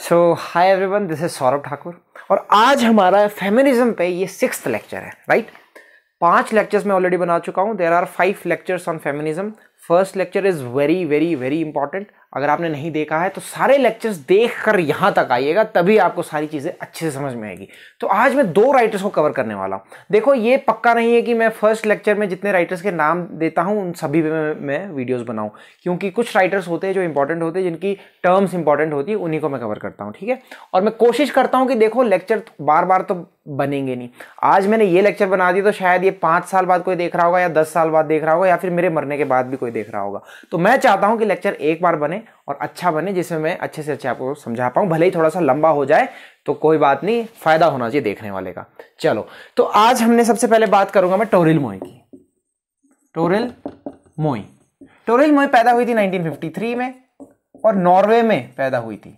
So hi everyone this is Saurabh Thakur और आज हमारा फेमिनिज्म पे ये सिक्स लेक्चर है राइट पांच लेक्चर्स मैं ऑलरेडी बना चुका हूँ there are five lectures on feminism first lecture is very very very important अगर आपने नहीं देखा है तो सारे लेक्चर्स देख कर यहाँ तक आइएगा तभी आपको सारी चीज़ें अच्छे से समझ में आएगी तो आज मैं दो राइटर्स को कवर करने वाला हूँ देखो ये पक्का नहीं है कि मैं फर्स्ट लेक्चर में जितने राइटर्स के नाम देता हूँ उन सभी पे मैं, मैं वीडियोज़ बनाऊँ क्योंकि कुछ राइटर्स होते हैं जो इंपॉर्टेंट होते हैं जिनकी टर्म्स इंपॉर्टेंट होती है उन्हीं को मैं कवर करता हूँ ठीक है और मैं कोशिश करता हूँ कि देखो लेक्चर बार बार तो बनेंगे नहीं आज मैंने ये लेक्चर बना दिया तो शायद ये पाँच साल बाद कोई देख रहा होगा या दस साल बाद देख रहा होगा या फिर मेरे मरने के बाद भी कोई देख रहा होगा तो मैं चाहता हूँ कि लेक्चर एक बार बने और अच्छा बने जिसमें मैं अच्छे से अच्छे आपको समझा पाऊँ भले ही थोड़ा सा लंबा हो जाए तो कोई बात नहीं फ़ायदा होना चाहिए देखने वाले का चलो तो आज हमने सबसे पहले बात करूंगा मैं टोरिल मोई की टोरिल मोई टोरिल मोई पैदा हुई थी 1953 में और नॉर्वे में पैदा हुई थी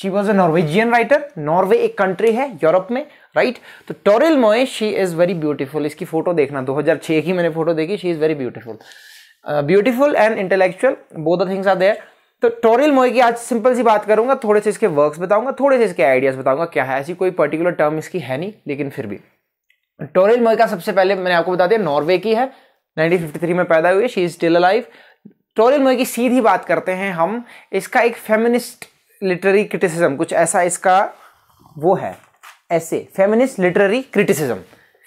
she was a Norwegian writer Norway एक कंट्री है यूरोप में राइट right? तो Toril Moi she is very beautiful इसकी फोटो देखना 2006 की मैंने फोटो देखी she is very beautiful beautiful and intellectual both the things are there तो टोरियल मोए की आज सिंपल सी बात करूंगा थोड़े से इसके वर्क्स बताऊंगा थोड़े से इसके आइडियाज़ बताऊंगा क्या है ऐसी कोई पर्टिकुलर टर्म इसकी है नहीं लेकिन फिर भी टोरियल मोए का सबसे पहले मैंने आपको बता दिया नॉर्वे की है 1953 में पैदा हुई she is still alive Toril Moi की सीधी बात करते हैं हम इसका एक फेमिनिस्ट लिटरेरी क्रिटिसिज्म कुछ ऐसा इसका वो है ऐसे feminist literary criticism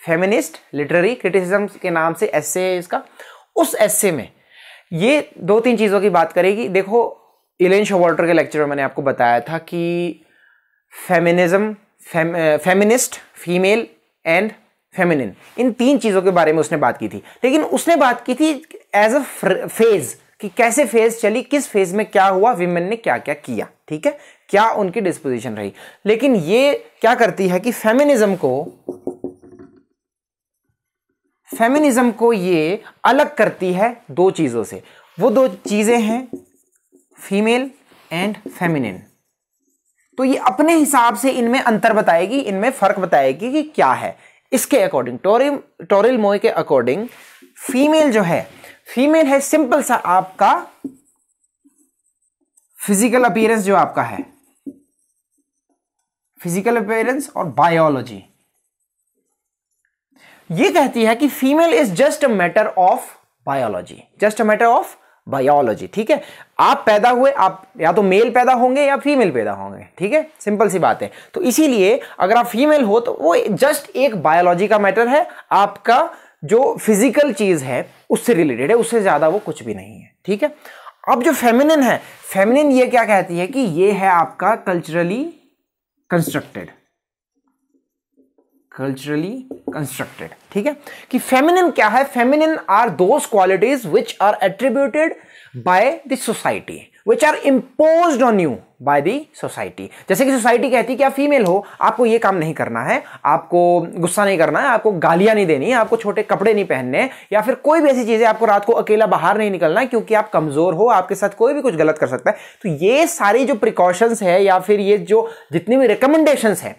feminist literary criticism के नाम से ऐसे है इसका उस ऐसे में ये दो तीन चीज़ों की बात करेगी देखो इलेन शोवाल्टर के लेक्चर में मैंने आपको बताया था कि feminism feminist female and feminine इन तीन चीज़ों के बारे में उसने बात की थी लेकिन उसने बात की थी एज अ फेज़ कि कैसे फेज चली किस फेज में क्या हुआ विमेन ने क्या क्या किया ठीक है क्या उनकी डिस्पोजिशन रही लेकिन ये क्या करती है कि फेमिनिज्म को फेमिनिज्म को ये अलग करती है दो चीज़ों से वो दो चीज़ें हैं फीमेल एंड फेमिनिन तो ये अपने हिसाब से इनमें अंतर बताएगी इनमें फ़र्क बताएगी कि क्या है इसके अकॉर्डिंग टोरिम टोरिल मोय के अकॉर्डिंग फीमेल जो है फीमेल है सिंपल सा आपका फिजिकल अपीयरेंस जो आपका है फिजिकल अपीयरेंस और बायोलॉजी ये कहती है कि female is just a matter of biology just a matter of biology ठीक है आप पैदा हुए आप या तो मेल पैदा होंगे या फीमेल पैदा होंगे ठीक है सिंपल सी बात है तो इसीलिए अगर आप फीमेल हो तो वो जस्ट एक बायोलॉजी का मैटर है आपका जो फिजिकल चीज़ है उससे रिलेटेड है उससे ज़्यादा वो कुछ भी नहीं है ठीक है अब जो फेमिनिन है फेमिनिन ये क्या कहती है कि ये है आपका कल्चरली कंस्ट्रक्टेड कल्चरली कंस्ट्रक्टेड ठीक है कि फेमिनिन क्या है feminine are those qualities which are attributed by the society which are impose on you by the society जैसे कि सोसाइटी कहती है कि आप फीमेल हो आपको ये काम नहीं करना है आपको गुस्सा नहीं करना है आपको गालियां नहीं देनी है आपको छोटे कपड़े नहीं पहनने या फिर कोई भी ऐसी चीजें आपको रात को अकेला बाहर नहीं निकलना है क्योंकि आप कमज़ोर हो आपके साथ कोई भी कुछ गलत कर सकता है तो ये सारी जो प्रिकॉशंस है या फिर ये जो जितनी भी रिकमेंडेशन है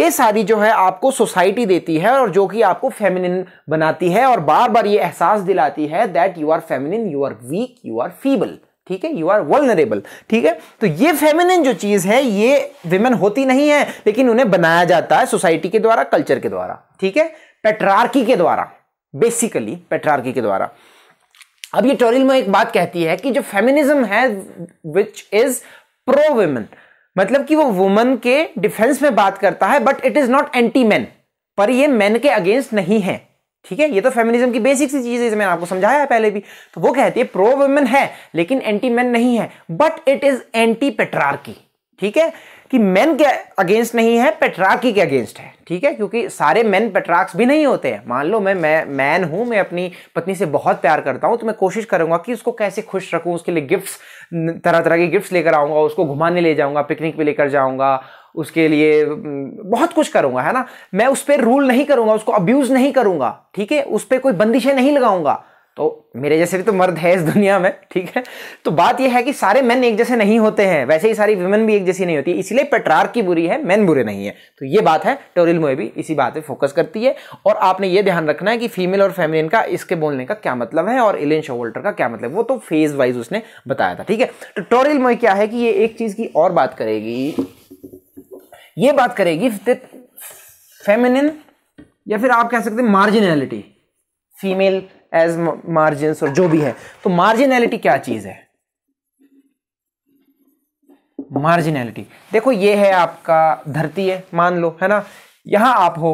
ये सारी जो है आपको सोसाइटी देती है और जो कि आपको फेमिनिन बनाती है और बार बार ये एहसास दिलाती है that you are feminine you are weak you are feeble ठीक है यू आर वॉलनरेबल ठीक है तो ये फेमिनिन जो चीज है ये विमेन होती नहीं है लेकिन उन्हें बनाया जाता है सोसाइटी के द्वारा कल्चर के द्वारा ठीक है पेट्रार्की के द्वारा बेसिकली पेट्रार्की के द्वारा अब ये टोरिल में एक बात कहती है कि जो फेमिनिज्म है विच इज प्रो वुमेन मतलब कि वो वुमेन के डिफेंस में बात करता है but it is not anti man पर ये मैन के अगेंस्ट नहीं है ठीक है ये तो फेमिनिज्म की बेसिक सी चीज है मैंने आपको समझाया है पहले भी तो वो कहती है प्रो वुमेन है लेकिन एंटी मैन नहीं है but it is anti patriarchy ठीक है कि मेन के अगेंस्ट नहीं है पेट्रार्की के अगेंस्ट है ठीक है क्योंकि सारे मेन पेट्राक्स भी नहीं होते हैं मान लो मैं मैं मैन हूँ मैं अपनी पत्नी से बहुत प्यार करता हूँ तो मैं कोशिश करूँगा कि उसको कैसे खुश रखूँ उसके लिए गिफ्ट्स तरह तरह के गिफ्ट्स लेकर आऊँगा उसको घुमाने ले जाऊँगा पिकनिक पे लेकर जाऊँगा उसके लिए बहुत कुछ करूँगा है ना मैं उस पर रूल नहीं करूँगा उसको अब्यूज़ नहीं करूँगा ठीक है उस पर कोई बंदिशें नहीं लगाऊँगा तो मेरे जैसे भी तो मर्द है इस दुनिया में ठीक है तो बात यह है कि सारे मेन एक जैसे नहीं होते हैं वैसे ही सारी वुमेन भी एक जैसी नहीं होती इसलिए पेट्रार की बुरी है मेन बुरे नहीं है तो ये बात है टोरिल मोए भी इसी बात पे फोकस करती है और आपने ये ध्यान रखना है कि फीमेल और फेमिलिन का इसके बोलने का क्या मतलब है और इलेन शोवल्टर का क्या मतलब वो तो फेज वाइज उसने बताया था ठीक है तो टोरिल मोए क्या है कि ये एक चीज़ की और बात करेगी ये बात करेगी फेमिनिन या फिर आप कह सकते हैं मार्जिनैलिटी फीमेल एज मार्जिन और जो भी है तो मार्जिनैलिटी क्या चीज है मार्जिनैलिटी देखो ये है आपका धरती है मान लो है ना यहां आप हो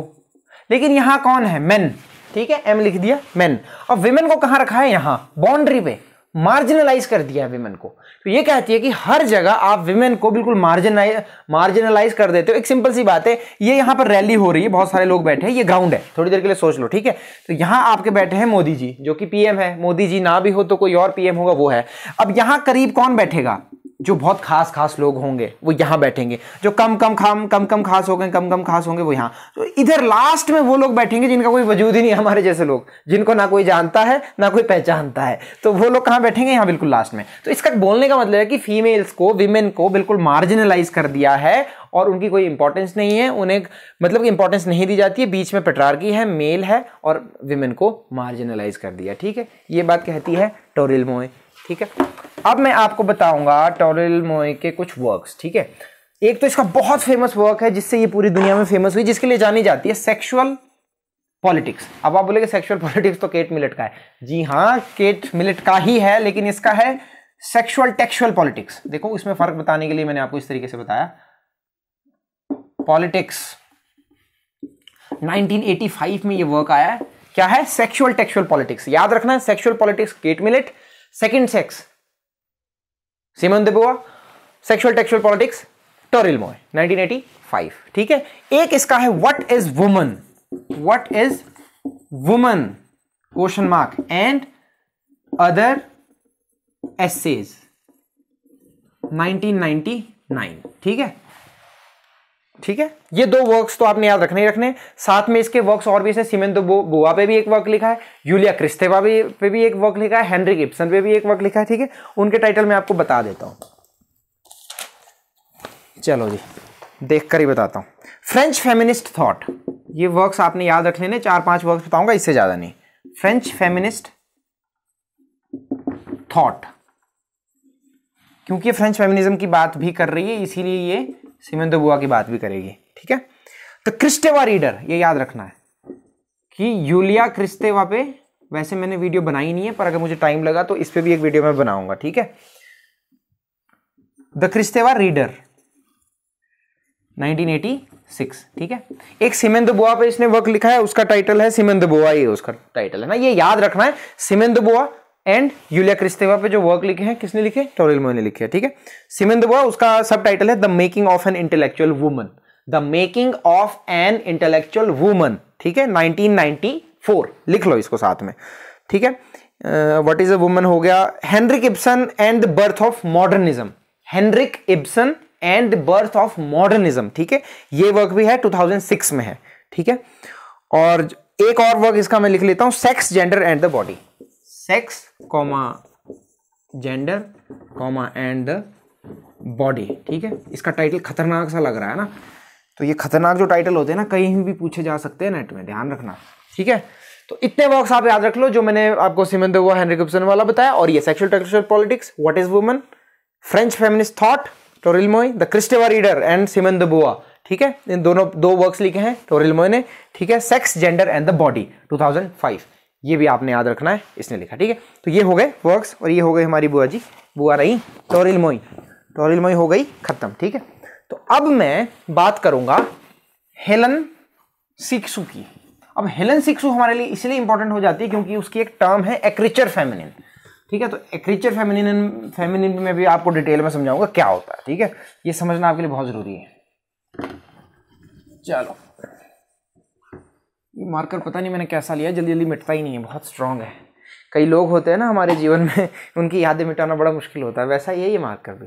लेकिन यहां कौन है मेन ठीक है एम लिख दिया मेन और विमेन को कहां रखा है यहां बाउंड्री पे मार्जिनलाइज कर दिया है विमेन को तो ये कहती है कि हर जगह आप विमेन को बिल्कुल मार्जिनाइज मार्जिनलाइज कर देते हो एक सिंपल सी बात है ये यहां पर रैली हो रही है बहुत सारे लोग बैठे हैं ये ग्राउंड है थोड़ी देर के लिए सोच लो ठीक है तो यहां आपके बैठे हैं मोदी जी जो कि पीएम है मोदी जी ना भी हो तो कोई और पीएम होगा वो है अब यहां करीब कौन बैठेगा जो बहुत खास खास लोग होंगे वो यहाँ बैठेंगे जो कम कम खाम कम कम खास हो गए कम कम खास होंगे वो यहाँ तो इधर लास्ट में वो लोग बैठेंगे जिनका कोई वजूद ही नहीं हमारे जैसे लोग जिनको ना कोई जानता है ना कोई पहचानता है तो वो लोग कहाँ बैठेंगे यहाँ बिल्कुल लास्ट में तो इसका बोलने का मतलब है कि फीमेल्स को विमेन को बिल्कुल मार्जिनलाइज कर दिया है और उनकी कोई इंपॉर्टेंस नहीं है उन्हें मतलब इंपॉर्टेंस नहीं दी जाती है बीच में पेट्रार्की है मेल है और विमेन को मार्जिनलाइज कर दिया ठीक है ये बात कहती है टोरिल मोए ठीक है अब मैं आपको बताऊंगा टोरल मोए के कुछ वर्क्स ठीक है एक तो इसका बहुत फेमस वर्क है जिससे ये पूरी दुनिया में फेमस हुई जिसके लिए जानी जाती है सेक्सुअल पॉलिटिक्स अब आप बोलेंगे सेक्सुअल पॉलिटिक्स तो केट मिलेट का है जी हाँ केट मिलेट का ही है लेकिन इसका है सेक्सुअल टेक्सुअल पॉलिटिक्स देखो इसमें फर्क बताने के लिए मैंने आपको इस तरीके से बताया पॉलिटिक्स 1985 में ये वर्क आया है क्या है सेक्सुअल टेक्सुअल पॉलिटिक्स याद रखना है sexual politics Kate Millett second sex Simone Beauvoir sexual textual politics Toril Moi five ठीक है एक इसका है what is woman what is woman question mark and other S nineteen ninety nine ठीक है ठीक है ये दो वर्क्स तो आपने याद रखने ही रखने साथ में इसके वर्क्स और भी सीमेंट दो बुआ पे भी एक वर्क लिखा है यूलिया क्रिस्तेवा भी पे भी एक वर्क लिखा है हेनरी गिप्सन पे भी एक वर्क लिखा है ठीक है उनके टाइटल मैं आपको बता देता हूँ चलो जी देख ही बताता हूँ फ्रेंच फेमिनिस्ट थॉट ये वर्क्स आपने याद रख लेने चार पांच वर्क बताऊंगा इससे ज़्यादा नहीं फ्रेंच फेमिनिस्ट थॉट क्योंकि फ्रेंच फेमिनिज्म की बात भी कर रही है इसीलिए ये सीमेंतो बुआ की बात भी करेगी ठीक है तो क्रिस्टेवा रीडर ये याद रखना है कि यूलिया क्रिस्टेवा पे वैसे मैंने वीडियो बनाई नहीं है पर अगर मुझे टाइम लगा तो इस पर भी एक वीडियो मैं बनाऊंगा ठीक है द क्रिस्टेवा रीडर 1986 ठीक है एक सिमेंद बुआ पे इसने वर्क लिखा है उसका टाइटल है सिमेंद बुआ ये उसका टाइटल है ना ये याद रखना है सिमेंद बुआ एंड यूलिया क्रिस्तेवा पे जो वर्क लिखे हैं किसने लिखे टोरेलमो ने लिखे ठीक है सिमेन दुबोआ उसका सब टाइटल है the making of an intellectual woman the making of an intellectual woman ठीक है 1994 लिख लो इसको साथ में ठीक है व्हाट इज अ वुमन हो गया Henrik Ibsen and the birth of modernism Henrik Ibsen and birth of modernism ठीक है ये वर्क भी है 2006 में है ठीक है और एक और वर्क इसका मैं लिख लेता हूं sex gender and the body sex comma gender comma and the body ठीक है इसका टाइटल खतरनाक सा लग रहा है ना तो ये खतरनाक जो टाइटल होते हैं ना कहीं भी पूछे जा सकते हैं नेट में ध्यान रखना ठीक है तो इतने बॉक्स आप याद रख लो जो मैंने आपको सिमन देवा हेनरी गिब्सन वाला बताया और ये sexual textual politics what is woman French feminist thought Moi the Kristeva reader and Simone दुआ ठीक है इन दोनों दो वर्क्स लिखे हैं मोय ने ठीक है sex gender and the body 2005 ये भी आपने याद रखना है इसने लिखा ठीक है तो ये हो गए वर्क्स और ये हो गए हमारी बुआ जी बुआ रही टोरिल मोई हो गई खत्म ठीक है तो अब मैं बात करूंगा हेलन सिक्सू की अब हेलन सिक्सू हमारे लिए इसलिए इंपॉर्टेंट हो जाती है क्योंकि उसकी एक टर्म है एक्रिचर फेमिनिन ठीक है तो एक्रिचर फेमिनिन फेमिनिन में भी आपको डिटेल में समझाऊंगा क्या होता है ठीक है ये समझना आपके लिए बहुत ज़रूरी है चलो ये मार्कर पता नहीं मैंने कैसा लिया जल्दी जल्दी मिटता ही नहीं है बहुत स्ट्रांग है कई लोग होते हैं ना हमारे जीवन में उनकी यादें मिटाना बड़ा मुश्किल होता है वैसा यही है मार्कर भी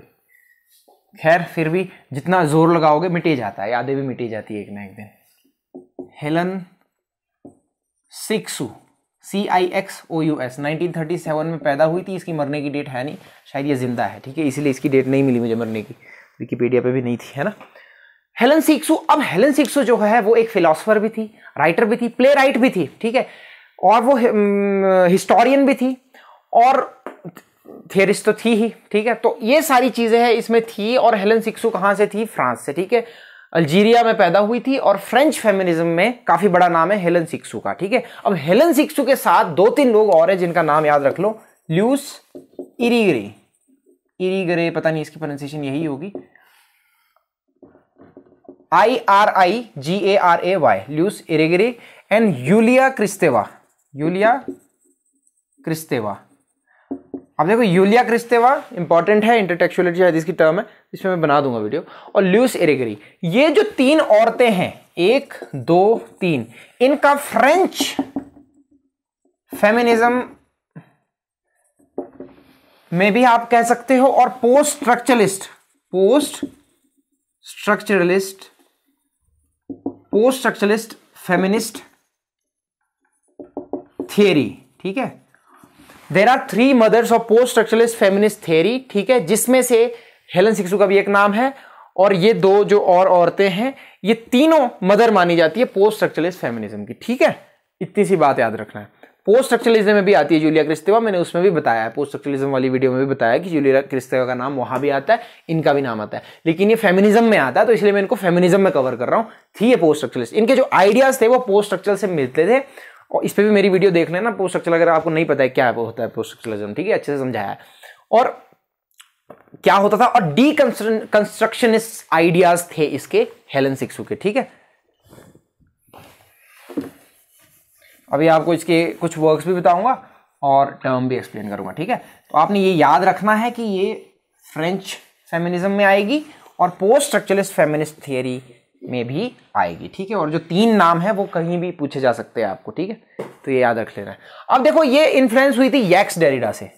खैर फिर भी जितना जोर लगाओगे मिटी जाता है यादें भी मिटी जाती है एक ना एक दिन Helen Cixous C I X O U S nineteen thirty seven में पैदा हुई थी इसकी मरने की डेट है नहीं शायद ये जिंदा है ठीक है इसीलिए इसकी डेट नहीं मिली मुझे मरने की विकीपीडिया पे भी नहीं थी है ना हेलन सिक्सू अब हेलन सिक्सू जो है वो एक फिलोसफर भी थी राइटर भी थी प्ले राइट भी थी ठीक है और वो हिस्टोरियन हम्म, भी थी और थियरिस्ट तो थी ही ठीक है तो ये सारी चीज़ें हैं इसमें थी और हेलन सिक्सू कहाँ से थी फ्रांस से ठीक है अल्जीरिया में पैदा हुई थी और फ्रेंच फेमिनिज्म में काफ़ी बड़ा नाम है हेलन सिक्सू का ठीक है अब हेलन सिक्सू के साथ दो तीन लोग और हैं जिनका नाम याद रख लो ल्यूस इरीगरे इरीगरे पता नहीं इसकी प्रोनाउंसिएशन यही होगी I R I G A R A Y Luce Irigaray and Julia Kristeva Julia Kristeva अब देखो यूलिया क्रिस्तेवा इंपॉर्टेंट है इंटरटेक्चुअलिटी है की टर्म है इसमें मैं बना दूंगा वीडियो और ल्यूस इरेगरी ये जो तीन औरतें हैं एक दो तीन इनका फ्रेंच फेमिनिज्म में भी आप कह सकते हो और post structuralist post structuralist post structuralist feminist theory ठीक है there are three mothers of post structuralist feminist theory ठीक है जिसमें से हेलन सिक्सू का भी एक नाम है और ये दो जो और औरतें हैं ये तीनों मदर मानी जाती है पोस्ट स्ट्रक्चरलिस्ट फेमिनिज्म की ठीक है इतनी सी बात याद रखना है पोस्ट स्ट्रक्चरलिज्म में भी आती है जूलिया क्रिस्तेवा मैंने उसमें भी बताया है पोस्ट स्ट्रक्चरलिज्म वाली वीडियो में भी बताया कि जूलिया क्रिस्तेवा का नाम वहां भी आता है इनका भी नाम आता है लेकिन ये फेमिनिज्म में आता है तो इसलिए मैं इनको फेमिनिज्म में कवर कर रहा हूँ थी ये पोस्ट स्ट्रक्चरलिस्ट इनके जो आइडियाज़ थे वो पोस्ट स्ट्रक्चर से मिलते थे और इस पर भी मेरी वीडियो देख लेना पोस्ट स्ट्रक्चर अगर आपको नहीं पता है क्या होता है पोस्ट स्ट्रक्चरलिज्म ठीक है अच्छे से समझाया और क्या होता था और डी कंस्ट्रक्शनिस्ट आइडियाज थे इसके हेलन सिक्सू के ठीक है अभी आपको इसके कुछ वर्क्स भी बताऊंगा और टर्म भी एक्सप्लेन करूंगा ठीक है तो आपने ये याद रखना है कि ये फ्रेंच फेमिनिज्म में आएगी और पोस्ट स्ट्रक्चरलिस्ट फेमिनिस्ट थियरी में भी आएगी ठीक है और जो तीन नाम है वो कहीं भी पूछे जा सकते हैं आपको ठीक है तो ये याद रख लेना है अब देखो ये इन्फ्लुएंस हुई थी यक्स डेरिडा से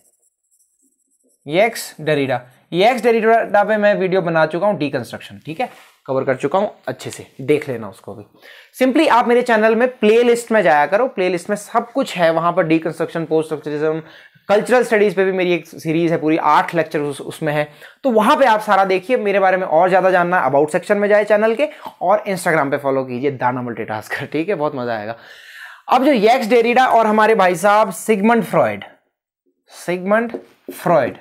यक्स डेरिडा यक्स डेरिडा पे मैं वीडियो बना चुका हूँ डीकंस्ट्रक्शन ठीक है कवर कर चुका हूं अच्छे से देख लेना उसको भी सिंपली आप मेरे चैनल में प्लेलिस्ट में जाया करो प्लेलिस्ट में सब कुछ है वहां पर deconstruction post structuralism cultural studies पे भी मेरी एक सीरीज़ है पूरी आठ लेक्चर उस, उसमें है तो वहां पे आप सारा देखिए मेरे बारे में और ज़्यादा जानना अबाउट सेक्शन में जाए चैनल के और इंस्टाग्राम पे फॉलो कीजिए दाना मल्टी ठीक है बहुत मज़ा आएगा अब जो यक्स डेरिडा और हमारे भाई साहब सिगमंड फ्रॉयड सिगमंड फ्रॉयड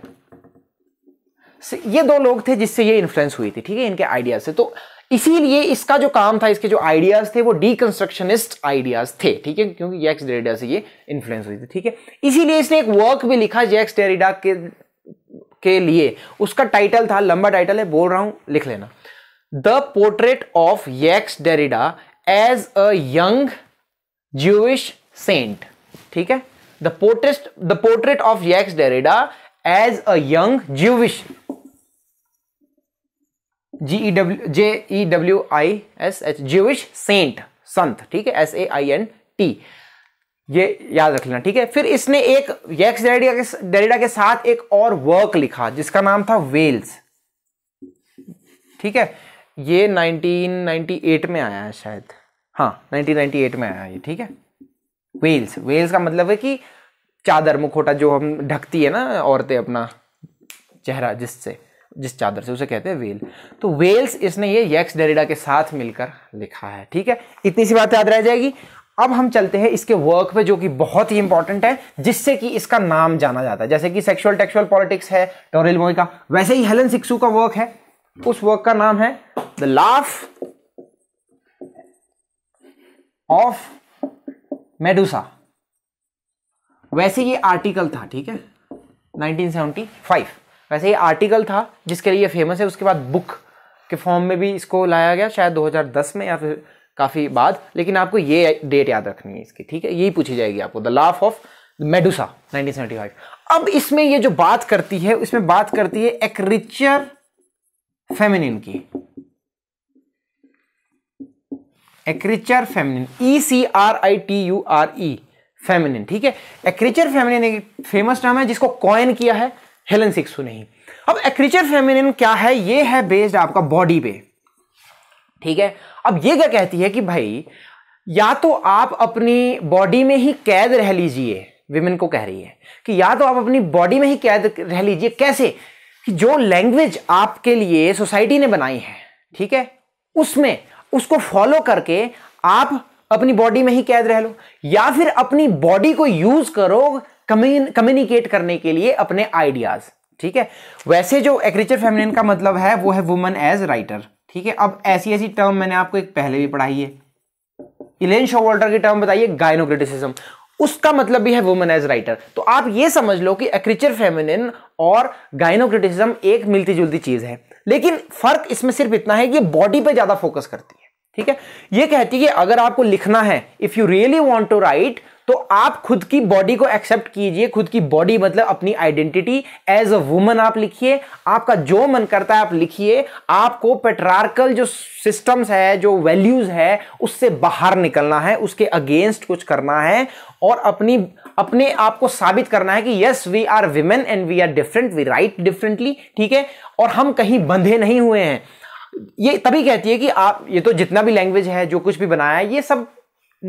ये दो लोग थे जिससे ये इन्फ्लुएंस हुई थी ठीक है इनके आइडियाज से तो इसीलिए इसका जो काम था इसके जो आइडियाज थे वो डीकंस्ट्रक्शनिस्ट आइडियाज थे ठीक है क्योंकि जैक्स डेरिडा से ये इन्फ्लुएंस हुई थी ठीक है इसीलिए इसने एक वर्क भी लिखा जैक्स डेरिडा के के लिए उसका टाइटल था लंबा टाइटल है बोल रहा हूं लिख लेना the portrait of Jacques Derrida as a young Jewish saint ठीक है the portrait the portrait of Jacques Derrida as a young Jewish G E W J E W I S H Jewish saint संत ठीक है S A I N T ये याद रख लेना ठीक है फिर इसने एक यक्स डेरिडा के डेरिडा के साथ एक और वर्क लिखा जिसका नाम था वेल्स ठीक है ये 1998 में आया है शायद हाँ 1998 में आया ये ठीक है वेल्स वेल्स का मतलब है कि चादर मुखोटा जो हम ढकती है ना औरतें अपना चेहरा जिससे जिस चादर से उसे कहते हैं वेल तो वेल्स इसने ये यक्स डेरिडा के साथ मिलकर लिखा है ठीक है इतनी सी बात याद रह जाएगी अब हम चलते हैं इसके वर्क पे जो कि बहुत ही इंपॉर्टेंट है जिससे कि इसका नाम जाना जाता है जैसे कि सेक्सुअल टेक्सुअल पॉलिटिक्स है टोरेल मोई का वैसे ही हेलन सिक्सू का वर्क है उस वर्क का नाम है द लाफ ऑफ मेडूसा वैसे ये आर्टिकल था ठीक है 1975 वैसे ये आर्टिकल था जिसके लिए ये फेमस है उसके बाद बुक के फॉर्म में भी इसको लाया गया शायद 2010 में या फिर काफ़ी बाद लेकिन आपको ये डेट याद रखनी है इसकी ठीक है यही पूछी जाएगी आपको the laugh of Medusa nineteen अब इसमें ये जो बात करती है उसमें बात करती है एक रिचर फेमिनिन की ecriture feminine E C R I T U R E feminine ठीक है एक्रिचर फेमिनिन एक फेमस नाम है जिसको कॉइन किया है हेलन सिक्सू नहीं अब एक्रीचर फेमिनिन क्या है ये है बेस्ड आपका बॉडी पे ठीक है अब ये क्या कहती है कि भाई या तो आप अपनी बॉडी में ही कैद रह लीजिए विमेन को कह रही है कि या तो आप अपनी बॉडी में ही कैद रह लीजिए कैसे कि जो लैंग्वेज आपके लिए सोसाइटी ने बनाई है ठीक है उसमें उसको फॉलो करके आप अपनी बॉडी में ही कैद रह लो या फिर अपनी बॉडी को यूज करो कम्युनिकेट करने के लिए अपने आइडियाज ठीक है वैसे जो एग्रीचर फेमिनिन का मतलब है वो है वुमन एज राइटर ठीक है अब ऐसी ऐसी टर्म मैंने आपको एक पहले भी पढ़ाई है इलेन शोवल्टर की टर्म बताइए गायनोक्रिटिसिज्म उसका मतलब भी है वुमेन एज राइटर तो आप ये समझ लो कि एक्रीचर फेमिनिन और गायनोक्रिटिसिज्म एक मिलती जुलती चीज है लेकिन फर्क इसमें सिर्फ इतना है कि बॉडी पे ज्यादा फोकस करती है ठीक है ये कहती है कि अगर आपको लिखना है if you really want to write तो आप खुद की बॉडी को एक्सेप्ट कीजिए खुद की बॉडी मतलब अपनी आइडेंटिटी एज अ वुमन आप लिखिए आपका जो मन करता है आप लिखिए आपको पेट्रार्कल जो सिस्टम्स है जो वैल्यूज है उससे बाहर निकलना है उसके अगेंस्ट कुछ करना है और अपनी अपने आप को साबित करना है कि yes we are women and we are different we write differently ठीक है और हम कहीं बंधे नहीं हुए हैं ये तभी कहती है कि आप ये तो जितना भी लैंग्वेज है जो कुछ भी बनाया है ये सब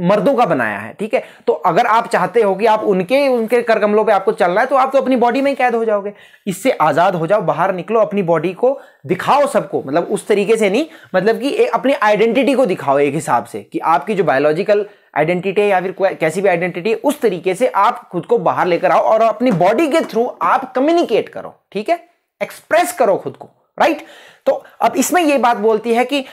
मर्दों का बनाया है ठीक है तो अगर आप चाहते हो कि आप उनके उनके करकमलों पे आपको चलना है तो आप तो अपनी बॉडी में ही कैद हो जाओगे इससे आज़ाद हो जाओ बाहर निकलो अपनी बॉडी को दिखाओ सबको मतलब उस तरीके से नहीं मतलब कि अपनी आइडेंटिटी को दिखाओ एक हिसाब से कि आपकी जो बायोलॉजिकल आइडेंटिटी है या फिर कैसी भी आइडेंटिटी है उस तरीके से आप खुद को बाहर लेकर आओ और अपनी बॉडी के थ्रू आप कम्युनिकेट करो ठीक है एक्सप्रेस करो खुद को राइट तो अब इसमें यह बात बोलती है कि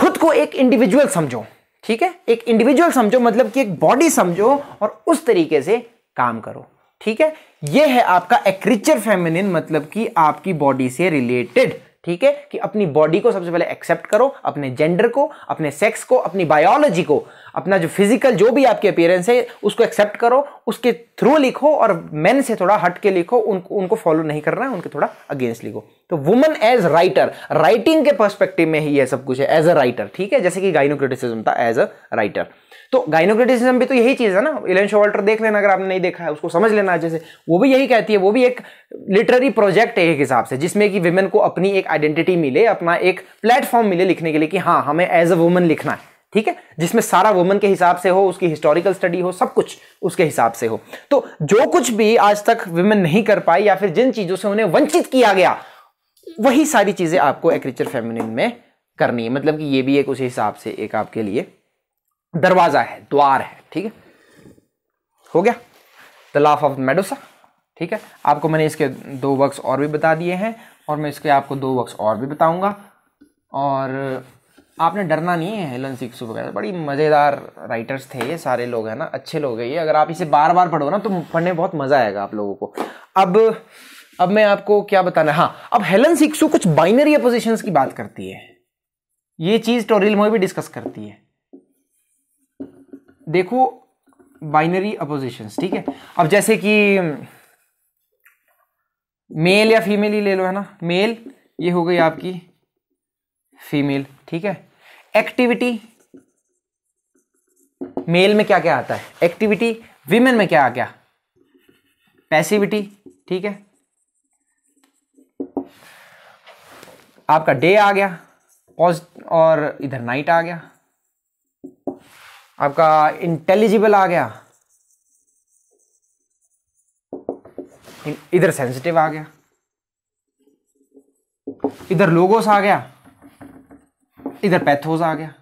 खुद को एक इंडिविजुअल समझो ठीक है एक इंडिविजुअल समझो मतलब कि एक बॉडी समझो और उस तरीके से काम करो ठीक है यह है आपका एक्रिचर फेमिनिन मतलब कि आपकी बॉडी से रिलेटेड ठीक है कि अपनी बॉडी को सबसे पहले एक्सेप्ट करो अपने जेंडर को अपने सेक्स को अपनी बायोलॉजी को अपना जो फिजिकल जो भी आपकी अपियरेंस है उसको एक्सेप्ट करो उसके थ्रू लिखो और मैन से थोड़ा हट के लिखो उनको उनको फॉलो नहीं करना है उनके थोड़ा अगेंस्ट लिखो तो वुमन एज राइटर राइटिंग के पर्सपेक्टिव में ही यह सब कुछ है एज अ राइटर ठीक है जैसे कि गाइनोक्रिटिसिज्म था एज अ राइटर तो गाइनोक्रिटिसिज्म भी तो यही चीज़ है ना इलेन शोवाल्टर देख लेना अगर आपने नहीं देखा है उसको समझ लेना जैसे वो भी यही कहती है वो भी एक लिटरेरी प्रोजेक्ट है एक हिसाब से जिसमें कि वुमेन को अपनी एक आइडेंटिटी मिले अपना एक प्लेटफॉर्म मिले लिखने के लिए कि हाँ हमें एज अ वुमन लिखना है ठीक है जिसमें सारा वुमन के हिसाब से हो उसकी हिस्टोरिकल स्टडी हो सब कुछ उसके हिसाब से हो तो जो कुछ भी आज तक वुमेन नहीं कर पाई या फिर जिन चीज़ों से उन्हें वंचित किया गया वही सारी चीज़ें आपको एग्रीचर फेमिनिन में करनी है मतलब कि ये भी एक उसी हिसाब से एक आपके लिए दरवाज़ा है द्वार है ठीक है हो गया द लाफ ऑफ मेडोसा ठीक है आपको मैंने इसके दो वक्स और भी बता दिए हैं और मैं इसके आपको दो वक्स और भी बताऊंगा और आपने डरना नहीं है हेलन सिक्सू वगैरह बड़ी मज़ेदार राइटर्स थे ये सारे लोग हैं ना अच्छे लोग हैं ये अगर आप इसे बार बार पढ़ो ना तो पढ़ने में बहुत मज़ा आएगा आप लोगों को अब अब मैं आपको क्या बताना हाँ अब हेलन सिक्सू कुछ बाइनरी अपोजिशंस की बात करती है ये चीज़ टोरिल तो मोई भी डिस्कस करती है देखो बाइनरी अपोजिशंस ठीक है अब जैसे कि मेल या फीमेल ही ले लो है ना मेल ये हो गई आपकी फीमेल ठीक है एक्टिविटी मेल में क्या क्या आता है एक्टिविटी विमेन में क्या आ गया पैसिविटी ठीक है आपका डे आ गया पॉज और इधर नाइट आ गया आपका इंटेलिजिबल आ गया इधर सेंसिटिव आ गया इधर लोगोस आ गया इधर पैथोज आ गया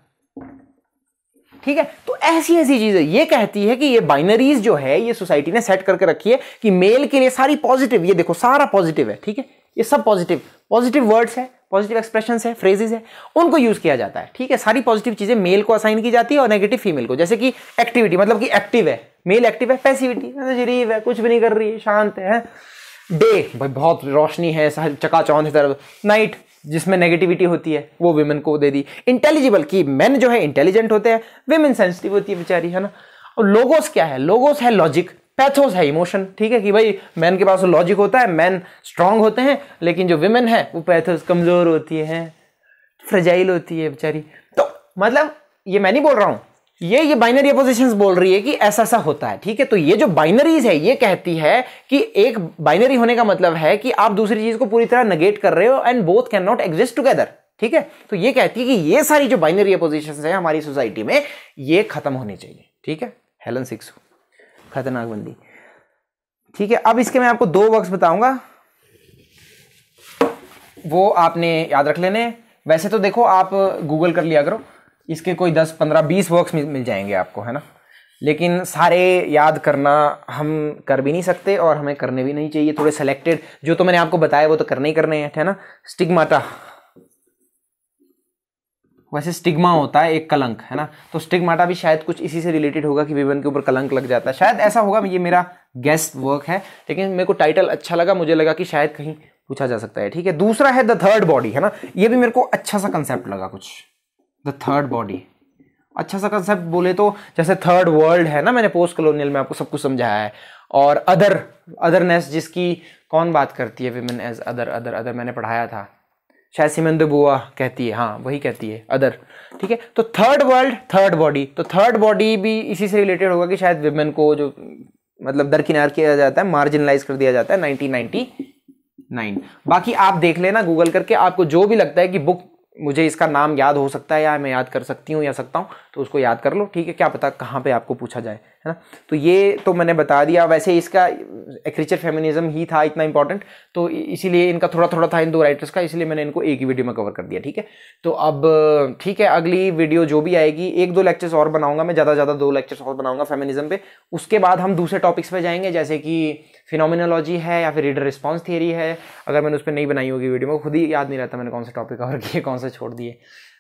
ठीक है तो ऐसी ऐसी चीजें ये कहती है कि ये बाइनरीज जो है ये सोसाइटी ने सेट करके रखी है कि मेल के लिए सारी पॉजिटिव ये देखो सारा पॉजिटिव है ठीक है ये सब पॉजिटिव पॉजिटिव वर्ड्स है पॉजिटिव एक्सप्रेशन है फ्रेजेज है उनको यूज किया जाता है ठीक है सारी पॉजिटिव चीजें मेल को असाइन की जाती है और नेगेटिव फीमेल को जैसे कि एक्टिविटी मतलब कि एक्टिव है मेल एक्टिव है पैसिविटी जरीव है कुछ भी नहीं कर रही है शांत है डे भाई बहुत रोशनी है चकाचौंध की तरफ नाइट जिसमें नेगेटिविटी होती है वो वुमेन को दे दी इंटेलिजिबल कि मैन जो है इंटेलिजेंट होते हैं वुमेन सेंसिटिव होती है बेचारी है ना और लोगोस क्या है लोगोस है लॉजिक पैथोस है इमोशन ठीक है कि भाई मैन के पास लॉजिक होता है मैन स्ट्रांग होते हैं लेकिन जो वुमेन है वो पैथोस कमज़ोर होती है फ्रजाइल होती है बेचारी तो मतलब ये मैं नहीं बोल रहा हूँ ये ये बाइनरी अपोजिशन बोल रही है कि ऐसा ऐसा होता है ठीक है तो ये जो बाइनरीज है ये कहती है कि एक बाइनरी होने का मतलब है कि आप दूसरी चीज को पूरी तरह नगेट कर रहे हो and both can not exist together ठीक है तो ये कहती है कि ये सारी जो बाइनरी अपोजिशन है हमारी सोसाइटी में ये खत्म होनी चाहिए ठीक है हेलन सिक्स खतरनाक बंदी ठीक है अब इसके मैं आपको दो वर्क्स बताऊंगा वो आपने याद रख लेने वैसे तो देखो आप गूगल कर लिया करो इसके कोई दस पंद्रह बीस वर्क्स मिल जाएंगे आपको है ना लेकिन सारे याद करना हम कर भी नहीं सकते और हमें करने भी नहीं चाहिए थोड़े सेलेक्टेड जो तो मैंने आपको बताया वो तो करने ही करने हैं है ना स्टिग्माटा वैसे स्टिग्मा होता है एक कलंक है ना तो स्टिग्माटा भी शायद कुछ इसी से रिलेटेड होगा कि विवन के ऊपर कलंक लग जाता है शायद ऐसा होगा ये मेरा गेस्ट वर्क है लेकिन मेरे को टाइटल अच्छा लगा मुझे लगा कि शायद कहीं पूछा जा सकता है ठीक है दूसरा है द थर्ड बॉडी है ना ये भी मेरे को अच्छा सा कंसेप्ट लगा कुछ द थर्ड बॉडी अच्छा सा कंसेप्ट बोले तो जैसे थर्ड वर्ल्ड है ना मैंने पोस्ट कॉलोनियल में आपको सब कुछ समझाया है और अदर अदरनेस जिसकी कौन बात करती है women as other other other मैंने पढ़ाया था शायद सिमंद बुआ कहती है हाँ वही कहती है अदर ठीक है तो थर्ड वर्ल्ड थर्ड बॉडी तो थर्ड बॉडी भी इसी से रिलेटेड होगा कि शायद विमेन को जो मतलब दरकिनार किया जाता है मार्जिनलाइज कर दिया जाता है नाइनटीन नाइनटी नाइन बाकी आप देख लेना गूगल करके आपको जो भी लगता है कि बुक मुझे इसका नाम याद हो सकता है या मैं याद कर सकती हूँ या सकता हूँ तो उसको याद कर लो ठीक है क्या पता कहाँ पे आपको पूछा जाए है ना तो ये तो मैंने बता दिया वैसे इसका एक्रीचर फेमिनिज्म ही था इतना इंपॉर्टेंट तो इसीलिए इनका थोड़ा थोड़ा था इन दो राइटर्स का इसलिए मैंने इनको एक ही वीडियो में कवर कर दिया ठीक है तो अब ठीक है अगली वीडियो जो भी आएगी एक दो लेक्चर्स और बनाऊंगा मैं ज़्यादा ज़्यादा दो लेक्चर्स और बनाऊंगा फेमिनिज्म पे उसके बाद हम दूसरे टॉपिक्स पर जाएंगे जैसे कि फिनोमिनोलॉजी है या फिर रीडर रिस्पॉन्स थियरी है अगर मैंने उस पर नहीं बनाई होगी वीडियो में खुद ही याद नहीं रहता मैंने कौन सा टॉपिक कवर किए कौन सा छोड़ दिए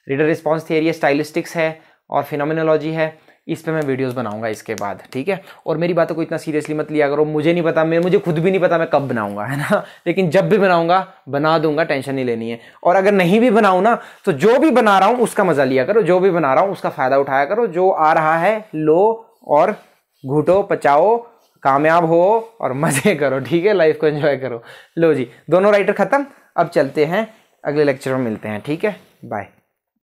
रीडर रिस्पॉन्स थियरी है स्टाइलिस्टिक्स है और फिनोमिनोलॉजी है इस पे मैं वीडियोस बनाऊंगा इसके बाद ठीक है और मेरी बातों को इतना सीरियसली मत लिया करो मुझे नहीं पता मैं मुझे खुद भी नहीं पता मैं कब बनाऊंगा है ना लेकिन जब भी बनाऊंगा बना दूंगा टेंशन नहीं लेनी है और अगर नहीं भी बनाऊँ ना तो जो भी बना रहा हूँ उसका मज़ा लिया करो जो भी बना रहा हूँ उसका फ़ायदा उठाया करो जो आ रहा है लो और घुटो पचाओ कामयाब हो और मज़े करो ठीक है लाइफ को एंजॉय करो लो जी दोनों राइटर ख़त्म अब चलते हैं अगले लेक्चर में मिलते हैं ठीक है बाय